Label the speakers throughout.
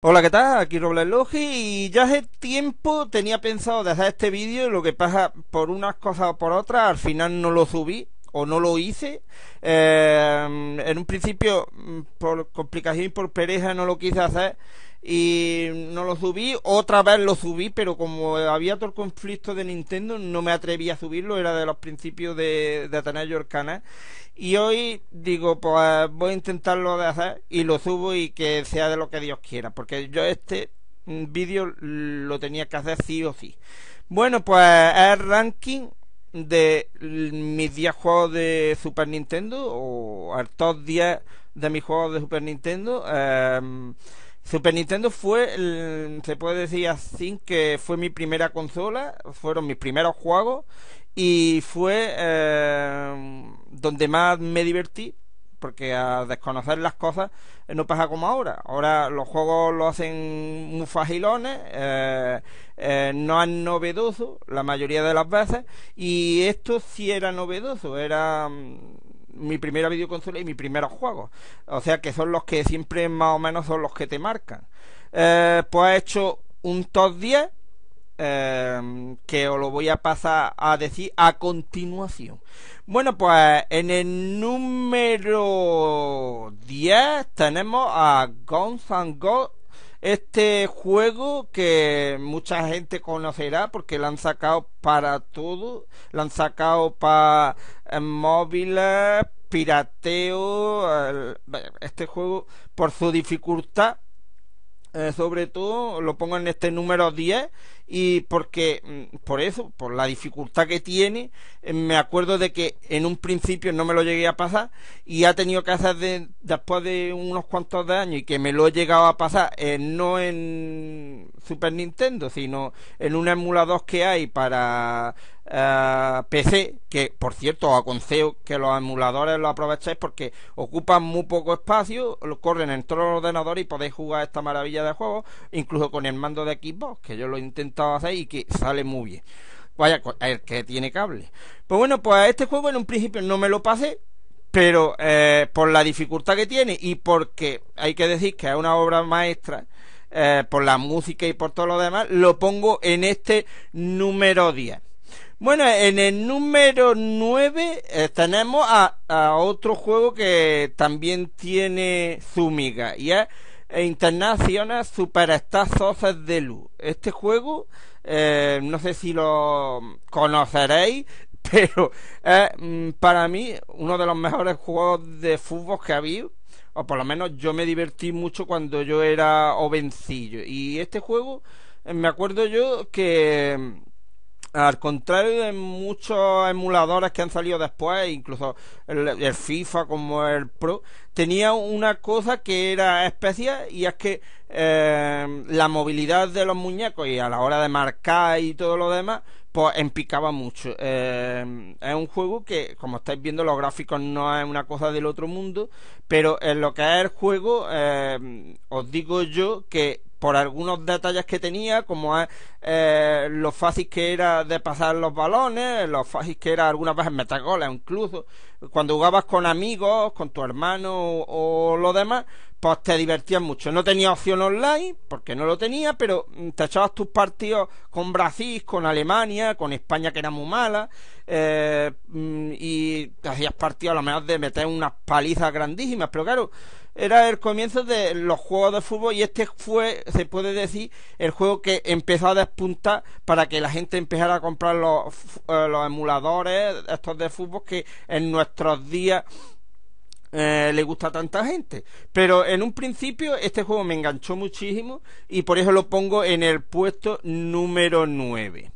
Speaker 1: Hola, ¿qué tal? Aquí Robles Logi y ya hace tiempo tenía pensado de hacer este vídeo, lo que pasa por unas cosas o por otras, al final no lo subí o no lo hice. Eh, en un principio, mm, por complicación y por pereza, no lo quise hacer y no lo subí. Otra vez lo subí, pero como había todo el conflicto de Nintendo, no me atreví a subirlo. Era de los principios de, de tener y hoy digo, pues voy a intentarlo de hacer y lo subo y que sea de lo que Dios quiera, porque yo este mm, vídeo lo tenía que hacer sí o sí. Bueno, pues el ranking de mis 10 juegos de Super Nintendo o el top 10 de mis juegos de Super Nintendo. Em, Super Nintendo fue, se puede decir así, que fue mi primera consola, fueron mis primeros juegos y fue em, donde más me divertí porque a desconocer las cosas eh, no pasa como ahora. Ahora los juegos lo hacen muy fajilones eh, eh, no es novedoso la mayoría de las veces, y esto sí era novedoso, era mm, mi primera videoconsola y mi primeros juegos. O sea que son los que siempre más o menos son los que te marcan. pues he hecho un top 10 Em, que os lo voy a pasar a decir a continuación. Bueno, pues en el número 10 tenemos a Guns Go. Este juego que mucha gente conocerá porque lo han sacado para todo. Lo han sacado para móviles, pirateo. este juego, por su dificultad, eh, sobre todo, lo pongo en este número 10 y porque mm, por eso, por la dificultad que tiene, eh, me acuerdo de que en un principio no me lo llegué a pasar y ha tenido que hacer después de unos cuantos de años y que me lo he llegado a pasar eh, no en Super Nintendo, sino en un emulador que hay para eh, PC, que por cierto os aconsejo que los emuladores lo aprovechéis porque ocupan muy poco espacio, lo corren en todos los ordenadores y podéis jugar esta maravilla de juego incluso con el mando de Xbox, que yo lo intento y que sale muy bien. Vaya, el eh, que tiene cable. Pues bueno, pues a este juego en un principio no me lo pasé, pero eh, por la dificultad que tiene y porque hay que decir que es una obra maestra, eh, por la música y por todo lo demás, lo pongo en este número 10. Bueno, en el número 9 tenemos a, otro juego que también tiene Zúmiga y e Internacional Superstar de Luz Este juego, eh, no sé si lo conoceréis, pero es mm, para mí uno de los mejores juegos de fútbol que ha habido. O por lo menos yo me divertí mucho cuando yo era jovencillo. Y este juego, eh, me acuerdo yo que al contrario de muchos emuladores que han salido después, incluso el, FIFA como el Pro, tenía una cosa que era especial y es que eh, la movilidad de los muñecos y a la hora de marcar y todo lo demás, pues empicaba mucho. Eh, es un juego que, como estáis viendo, los gráficos no es una cosa del otro mundo, pero en lo que es el juego, eh, os digo yo que por algunos detalles que tenía, como es eh, lo fácil que era de pasar los balones, lo fácil que era algunas veces meter incluso cuando jugabas con amigos, con tu hermano o, lo demás, pues te divertías mucho. No tenía opción online, porque no lo tenía, pero mm, te echabas tus partidos con Brasil, con Alemania, con España, que era muy mala, eh, mm, y te hacías partidos a lo mejor de meter unas palizas grandísimas, pero claro, era el comienzo de los juegos de fútbol y este fue, se puede decir, el juego que empezó a despuntar para que la gente empezara a comprar los, eh, los emuladores, estos de fútbol que en nuestros días eh, le gusta a tanta gente. Pero en un principio este juego me enganchó muchísimo y por eso lo pongo en el puesto número 9.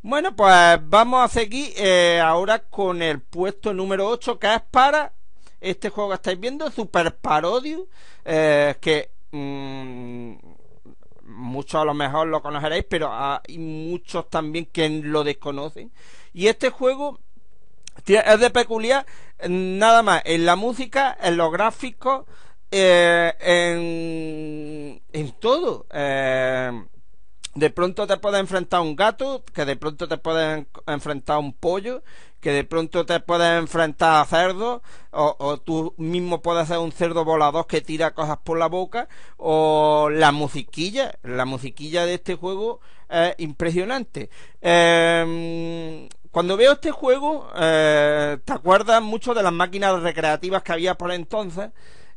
Speaker 1: Bueno, pues vamos a seguir eh, ahora con el puesto número 8 que es para este juego que estáis viendo, Super Parodium. Eh, que mm, muchos a lo mejor lo conoceréis, pero hay muchos también que lo desconocen. Y este juego es de peculiar nada más en la música, en los gráficos, eh, en, todo. Eh, de pronto te puedes enfrentar a un gato, que de pronto te puedes enfrentar a un pollo, que de pronto te puedes enfrentar a cerdos, o, tú mismo puedes ser un cerdo volador que tira cosas por la boca, o la musiquilla, la musiquilla de este juego es impresionante. Em, cuando veo este juego, eh, te acuerdas mucho de las máquinas recreativas que había por entonces,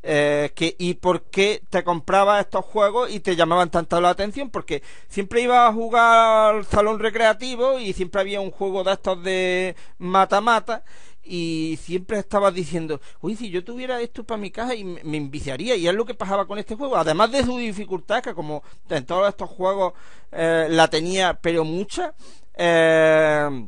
Speaker 1: eh, que, y por qué te compraba estos juegos y te llamaban tanto la atención, porque siempre iba a jugar al salón recreativo y siempre había un juego de estos de mata-mata y siempre estabas diciendo, uy, si yo tuviera esto para mi casa y me inviciaría, y es lo que pasaba con este juego, además de su dificultad, que como en todos estos juegos eh, la tenía, pero mucha, eh,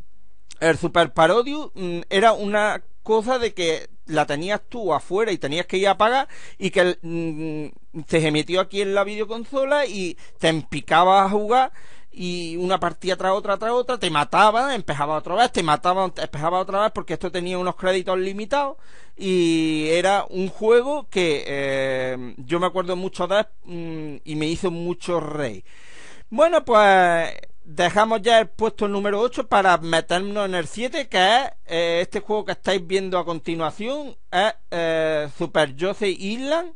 Speaker 1: el Super Parodius mm, era una cosa de que la tenías tú afuera y tenías que ir a pagar y que se mm, emitió metió aquí en la videoconsola y te empicaba a jugar y una partida tras otra tras otra te mataba, empezaba otra vez, te mataba, empezaba otra vez porque esto tenía unos créditos limitados y era un juego que eh, yo me acuerdo mucho de mm, y me hizo mucho rey. Bueno, pues dejamos ya el puesto número 8 para meternos en el 7, que es eh, este juego que estáis viendo a continuación, es eh, Super josie Island.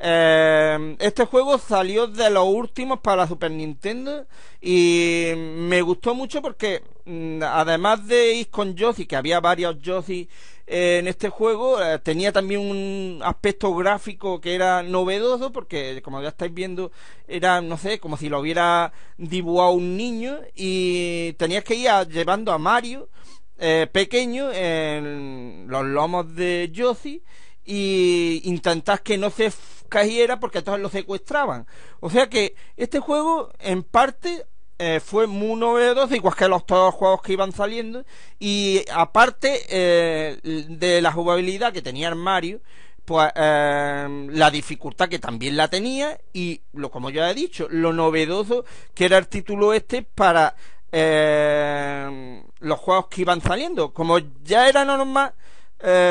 Speaker 1: Eh, este juego salió de los últimos para Super Nintendo y me gustó mucho porque mm, además de ir con Yoshi, que había varios Yoshi en este juego. Eh, tenía también un aspecto gráfico que era novedoso, porque como ya estáis viendo, era, no sé, como si lo hubiera dibujado un niño y tenías que ir llevando a Mario eh, pequeño en los lomos de Yoshi y intentas que no se cayera porque todos lo secuestraban. O sea que este juego en parte eh, fue muy novedoso, igual que los todos los juegos que iban saliendo. Y aparte eh, de la jugabilidad que tenía el Mario, pues eh, la dificultad que también la tenía y lo como ya he dicho lo novedoso que era el título este para los juegos que iban saliendo como ya era normal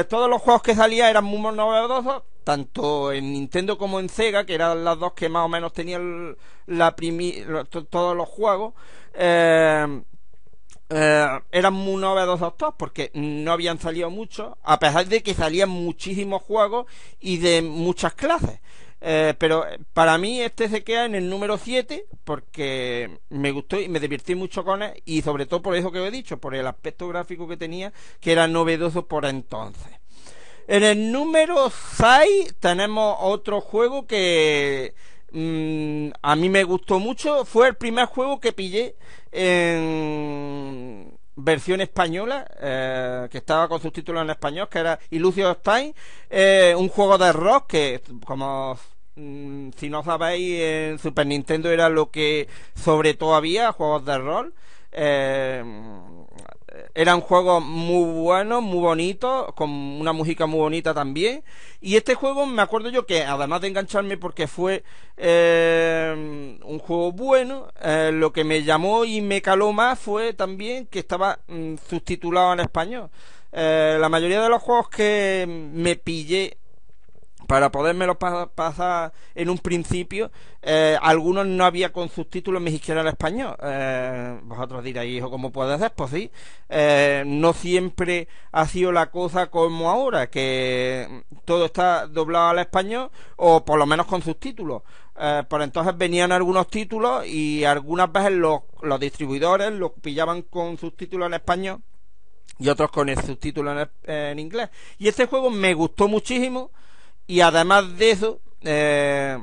Speaker 1: todos los juegos que salían eran muy novedosos tanto en Nintendo como en Sega, que eran las dos que más o menos tenían la todos los juegos, eh, eh, eran muy novedosos todos porque no habían salido muchos, a pesar de que salían muchísimos juegos y de muchas clases. Eh, pero para mí este se queda en el número 7 porque me gustó y me divertí mucho con él y sobre todo por eso que os he dicho, por el aspecto gráfico que tenía, que era novedoso por entonces. En el número 6 tenemos otro juego que mm, a mí me gustó mucho. Fue el primer juego que pillé en versión española, eh, que estaba con subtítulos en español, que era Ilucio Stein, eh, un juego de rock que, como mm, si no sabéis, en Super Nintendo era lo que sobre todo había juegos de rol. Eh, era un juego muy bueno, muy bonito, con una música muy bonita también. Y este juego me acuerdo yo que, además de engancharme porque fue eh, un juego bueno, eh, lo que me llamó y me caló más fue también que estaba mm, subtitulado en español. Eh, la mayoría de los juegos que me pillé para podérmelo pa pasar en un principio, eh, algunos no había con subtítulos siquiera al español. Eh, vosotros diréis, hijo, ¿cómo puede ser? Pues sí, eh, no siempre ha sido la cosa como ahora, que todo está doblado al español o por lo menos con subtítulos. por entonces venían algunos títulos y algunas veces los, los distribuidores los pillaban con subtítulos en español y otros con el subtítulo en inglés. Y este juego me gustó muchísimo. Y además de eso, eh,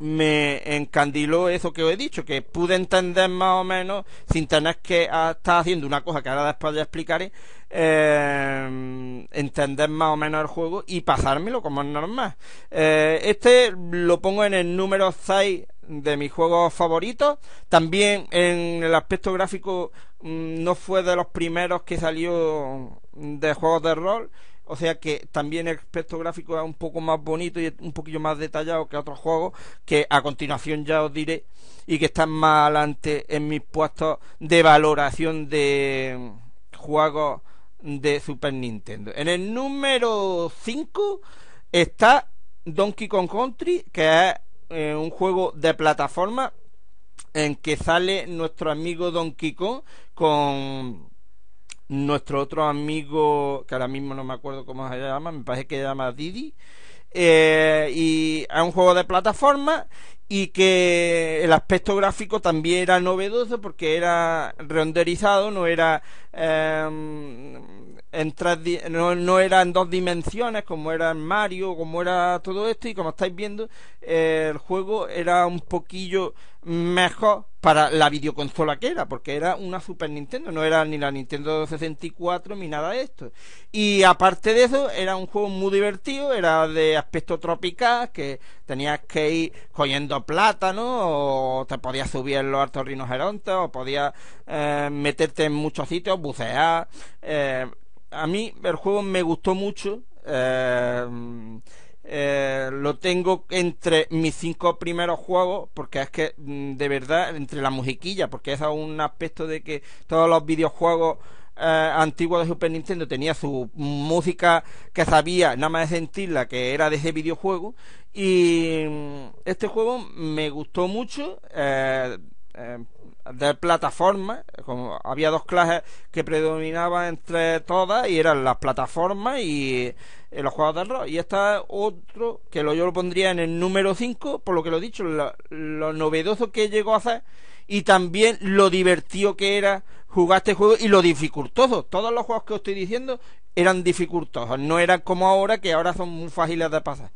Speaker 1: me encandiló eso que os he dicho, que pude entender más o menos, sin tener que estar haciendo una cosa que ahora después ya explicaré, eh, entender más o menos el juego y pasármelo como es normal. Eh, este lo pongo en el número 6 de mis juegos favoritos. También en el aspecto gráfico mm, no fue de los primeros que salió de juegos de rol. O sea que también el aspecto gráfico es un poco más bonito y un poquillo más detallado que otros juegos que a continuación ya os diré y que están más adelante en mis puestos de valoración de juegos de Super Nintendo. En el número 5 está Donkey Kong Country, que es eh, un juego de plataforma en que sale nuestro amigo Donkey Kong con nuestro otro amigo, que ahora mismo no me acuerdo cómo se llama, me parece que se llama Didi, eh, y es un juego de plataforma y que el aspecto gráfico también era novedoso porque era renderizado, no era em, en no, era en dos dimensiones como era en Mario, como era todo esto y como estáis viendo eh, el juego era un poquillo mejor para la videoconsola que era, porque era una Super Nintendo, no era ni la Nintendo 64 ni nada de esto. Y aparte de eso, era un juego muy divertido, era de aspecto tropical, que tenías que ir cogiendo plátano, o te podías subir los altos rinocerontes, o podías eh, meterte en muchos sitios, bucear. Eh, a mí el juego me gustó mucho. Eh, eh, lo tengo entre mis cinco primeros juegos, porque es que mm, de verdad, entre la musiquilla, porque es un aspecto de que todos los videojuegos eh, antiguos de Super Nintendo tenía su música que sabía nada más de sentirla, que era de ese videojuego. Y mm, este juego me gustó mucho. Eh, de plataformas, como había dos clases que predominaban entre todas y eran las plataformas y, eh, los juegos de rol. Y está otro que lo, yo lo pondría en el número 5, por lo que lo he dicho, lo, novedoso que llegó a hacer y también lo divertido que era jugar este juego y lo dificultoso. Todos los juegos que os estoy diciendo eran dificultosos, no eran como ahora que ahora son muy fáciles de pasar.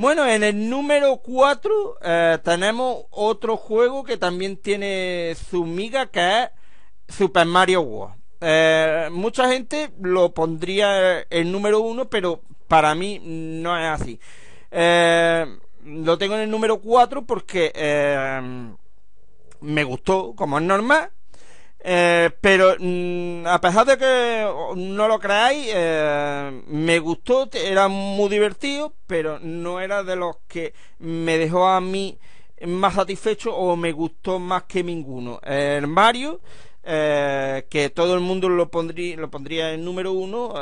Speaker 1: Bueno, en el número 4 eh, tenemos otro juego que también tiene su miga, que es Super Mario World. Eh, mucha gente lo pondría el número 1, pero para mí no es así. Eh, lo tengo en el número 4 porque me gustó, como es normal. Eh, pero mm, a pesar de que no lo creáis, eh, me gustó, era muy divertido, pero no era de los que me dejó a mí más satisfecho o me gustó más que ninguno. El Mario, eh, que todo el mundo lo pondría, lo pondría en número uno,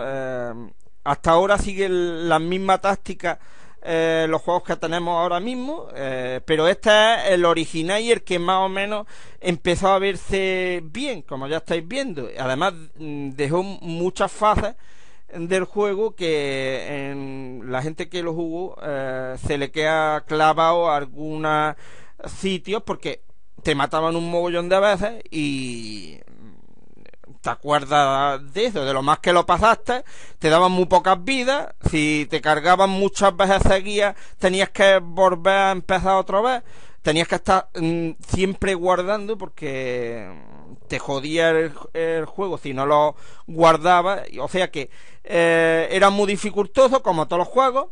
Speaker 1: hasta ahora sigue la misma táctica eh, los juegos que tenemos ahora mismo, eh, pero este es el original y el que más o menos empezó a verse bien, como ya estáis viendo. Además, mm, dejó muchas fases del juego que la gente que lo jugó eh, se le queda clavado a algunos sitios porque te mataban un mogollón de veces y ¿Te acuerdas de eso? De lo más que lo pasaste, te daban muy pocas vidas, si te cargaban muchas veces seguidas, tenías que volver a empezar otra vez, tenías que estar mm, siempre guardando porque te jodía el, juego si no lo guardabas, o sea que eh, era muy dificultoso como todos los juegos,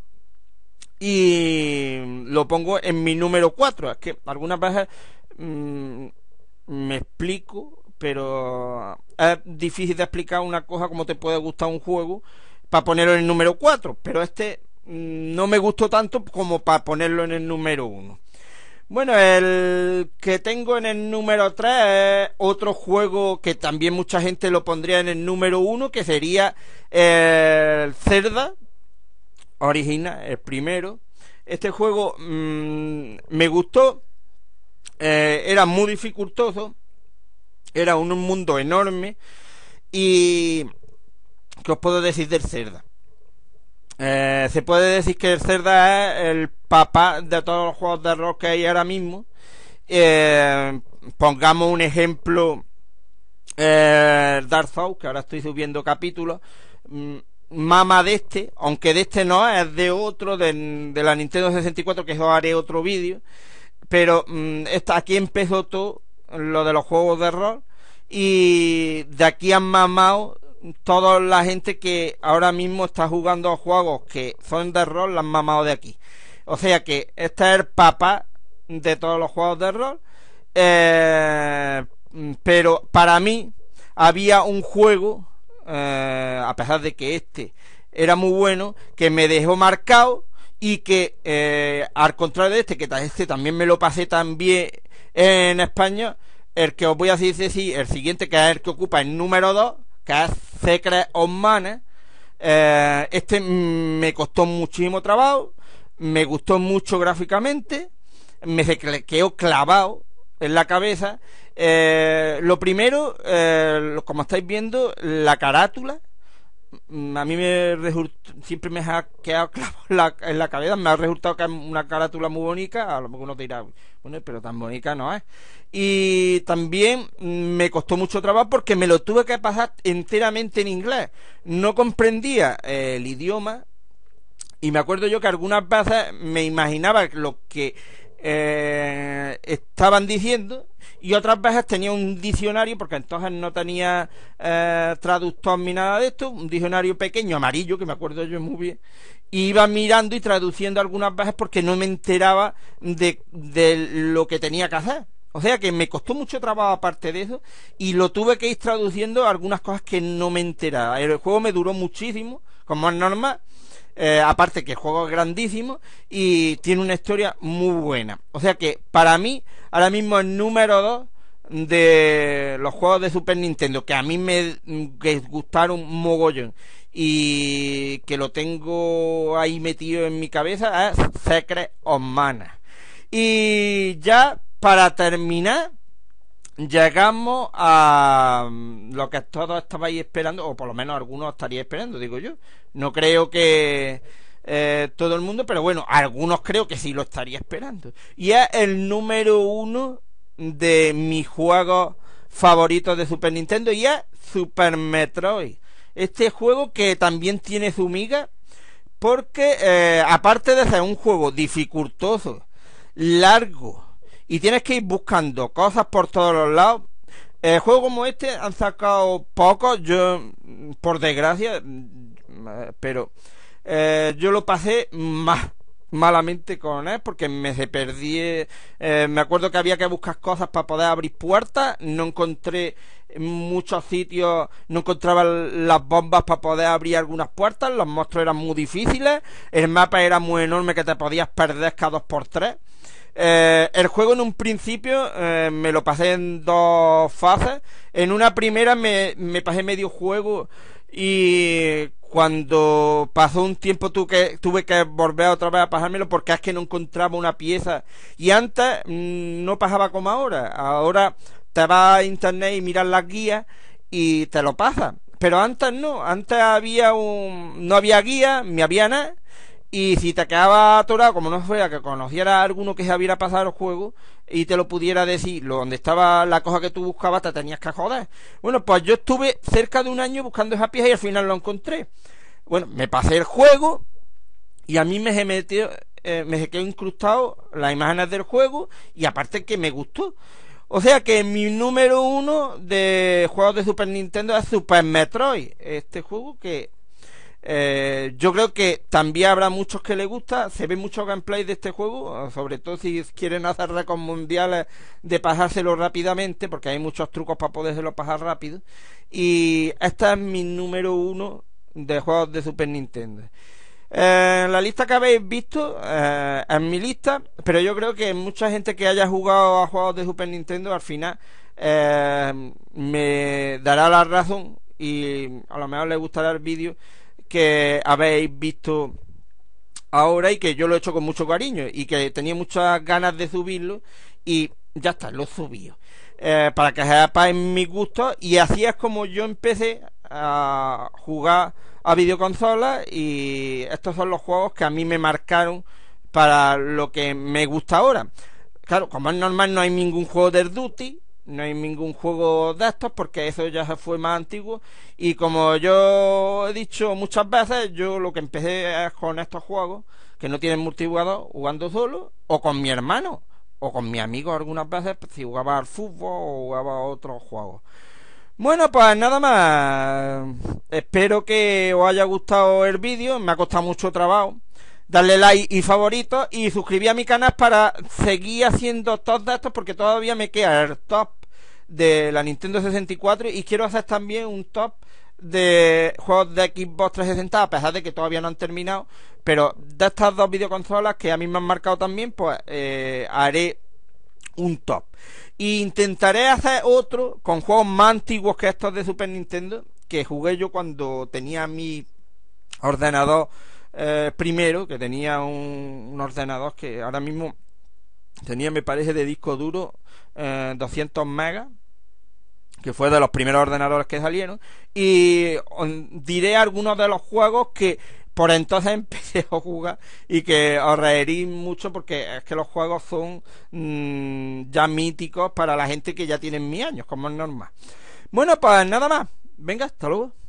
Speaker 1: y lo pongo en mi número 4. Es que algunas veces mm, me explico pero es ah, difícil de explicar una cosa como te puede gustar un juego para ponerlo en el número 4, pero este mm, no me gustó tanto como para ponerlo en el número 1. Bueno, el que tengo en el número 3 es otro juego que también mucha gente lo pondría en el número 1, que sería el Cerda, original, el primero. Este juego mm, me gustó, eh, era muy dificultoso, era un mundo enorme. Y... ¿Qué os puedo decir del Cerda? Eh, se puede decir que el Cerda es el papá de todos los juegos de rol que hay ahora mismo. Eh, pongamos un ejemplo. Eh, Dark Souls, que ahora estoy subiendo capítulos. Mm, Mama de este, aunque de este no, es de otro, de, la Nintendo 64, que eso haré otro vídeo. Pero mm, está aquí empezó todo lo de los juegos de rol y de aquí han mamado toda la gente que ahora mismo está jugando juegos que son de rol, la han mamado de aquí. O sea que este es el papá de todos los juegos de rol. Eh, pero para mí había un juego, eh, a pesar de que este era muy bueno, que me dejó marcado y que eh, al contrario de este, que este también me lo pasé también en España, el que os voy a decir, sí, el siguiente, que es el que ocupa el número 2, que es Secret of eh, este me costó muchísimo trabajo, me gustó mucho gráficamente, me quedó clavado en la cabeza. Eh, lo primero, eh, como estáis viendo, la carátula Mm, a mí me siempre me ha quedado clavo en la, cabeza, me ha resultado que es una carátula muy bonita, a lo mejor uno te dirá, bueno, pero tan bonita no es. Y también mm, me costó mucho trabajo porque me lo tuve que pasar enteramente en inglés. No comprendía eh, el idioma y me acuerdo yo que algunas veces me imaginaba lo que eh, estaban diciendo y otras veces tenía un diccionario, porque entonces no tenía eh, traductor ni nada de esto, un diccionario pequeño, amarillo, que me acuerdo yo muy bien, y iba mirando y traduciendo algunas veces porque no me enteraba de, de lo que tenía que hacer. O sea que me costó mucho trabajo aparte de eso y lo tuve que ir traduciendo algunas cosas que no me enteraba. El juego me duró muchísimo, como es normal. Eh, aparte que el juego es grandísimo y tiene una historia muy buena. O sea que para mí, ahora mismo el número 2 de los juegos de Super Nintendo que a mí me gustaron mogollón y que lo tengo ahí metido en mi cabeza es Secret of Mana. Y ya para terminar, llegamos a mm, lo que todos estabais esperando, o por lo menos algunos estaría esperando, digo yo. No creo que eh, todo el mundo, pero bueno, algunos creo que sí lo estaría esperando. Y es el número uno de mis juegos favoritos de Super Nintendo y es Super Metroid. Este juego que también tiene su miga, porque eh, aparte de ser un juego dificultoso, largo, y tienes que ir buscando cosas por todos los lados. juegos como este han sacado pocos, yo, por desgracia, mm, pero eh, yo lo pasé más malamente con él porque me perdí eh, me acuerdo que había que buscar cosas para poder abrir puertas no encontré muchos sitios no encontraba las bombas para poder abrir algunas puertas los monstruos eran muy difíciles el mapa era muy enorme que te podías perder cada dos por tres eh, el juego en un principio eh, me lo pasé en dos fases. En una primera me, pasé medio juego y cuando pasó un tiempo tuve que, tuve que volver otra vez a pasármelo porque es que no encontraba una pieza. Y antes mm, no pasaba como ahora. Ahora te vas a internet y miras las guías y te lo pasas. Pero antes no, antes había un, no había guía, ni había nada y si te quedaba atorado, como no fuera que conociera a alguno que se hubiera pasado el juego y te lo pudiera decir, lo donde estaba la cosa que tú buscabas, te tenías que joder. Bueno, pues yo estuve cerca de un año buscando esa pieza y al final lo encontré. Bueno, me pasé el juego y a mí me he metido eh, me quedó incrustado las imágenes del juego y aparte que me gustó. O sea que mi número uno de juegos de Super Nintendo es Super Metroid. Este juego que eh, yo creo que también habrá muchos que les gusta. Se ve mucho gameplay de este juego, sobre todo si quieren hacer récords mundiales de pasárselo rápidamente, porque hay muchos trucos para podérselo pasar rápido. Y esta es mi número uno de juegos de Super Nintendo. Eh, la lista que habéis visto eh, es mi lista, pero yo creo que mucha gente que haya jugado a juegos de Super Nintendo al final me dará la razón y a lo mejor le gustará el vídeo que habéis visto ahora y que yo lo he hecho con mucho cariño y que tenía muchas ganas de subirlo y ya está, lo subí eh, para que sepáis mi gusto y así es como yo empecé a jugar a videoconsolas y estos son los juegos que a mí me marcaron para lo que me gusta ahora. Claro, como es normal no hay ningún juego de Duty no hay ningún juego de estos porque eso ya se fue más antiguo y como yo he dicho muchas veces yo lo que empecé es con estos juegos que no tienen multijugador jugando solo o con mi hermano o con mi amigo algunas veces si jugaba al fútbol o jugaba a otros juegos bueno pues nada más espero que os haya gustado el vídeo me ha costado mucho trabajo Dale like y favorito y suscribir a mi canal para seguir haciendo todos estos porque todavía me queda el top de la Nintendo 64 y quiero hacer también un top de juegos de Xbox 360 a pesar de que todavía no han terminado pero de estas dos videoconsolas que a mí me han marcado también pues eh, haré un top y e intentaré hacer otro con juegos más antiguos que estos de Super Nintendo que jugué yo cuando tenía mi ordenador eh, primero, que tenía un, ordenador que ahora mismo tenía, me parece, de disco duro 200 eh, megas, que fue de los primeros ordenadores que salieron, y mm, diré algunos de los juegos que por entonces empecé a jugar y que os reherí mucho porque es que los juegos son mm, ya míticos para la gente que ya tiene mi años, como es normal. Bueno, pues nada más. Venga, hasta luego.